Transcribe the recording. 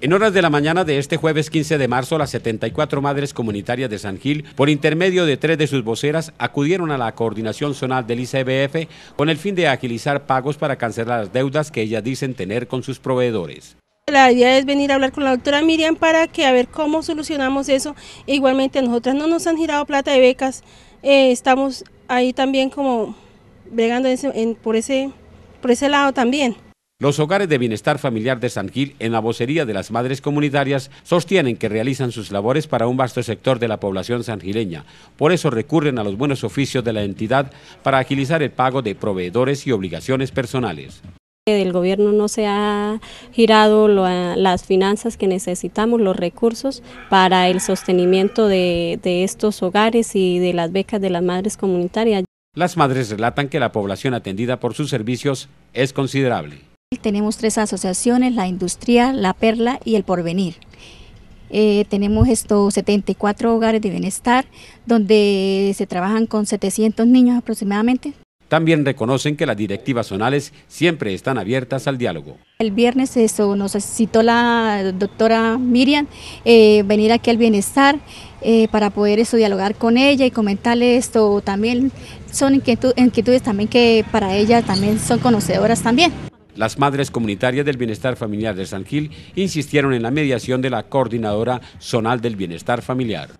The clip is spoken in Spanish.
En horas de la mañana de este jueves 15 de marzo, las 74 madres comunitarias de San Gil, por intermedio de tres de sus voceras, acudieron a la coordinación zonal del ICBF con el fin de agilizar pagos para cancelar las deudas que ellas dicen tener con sus proveedores. La idea es venir a hablar con la doctora Miriam para que a ver cómo solucionamos eso. Igualmente nosotras no nos han girado plata de becas, eh, estamos ahí también como bregando por, ese, por ese lado también. Los hogares de bienestar familiar de San Gil, en la vocería de las madres comunitarias, sostienen que realizan sus labores para un vasto sector de la población sangileña. Por eso recurren a los buenos oficios de la entidad para agilizar el pago de proveedores y obligaciones personales. Del gobierno no se ha girado las finanzas que necesitamos, los recursos para el sostenimiento de estos hogares y de las becas de las madres comunitarias. Las madres relatan que la población atendida por sus servicios es considerable tenemos tres asociaciones, la industrial, la perla y el porvenir. Eh, tenemos estos 74 hogares de bienestar donde se trabajan con 700 niños aproximadamente. También reconocen que las directivas zonales siempre están abiertas al diálogo. El viernes eso nos citó la doctora Miriam eh, venir aquí al bienestar eh, para poder eso, dialogar con ella y comentarle esto también. Son inquietudes también que para ella también son conocedoras también. Las madres comunitarias del bienestar familiar de San Gil insistieron en la mediación de la coordinadora zonal del bienestar familiar.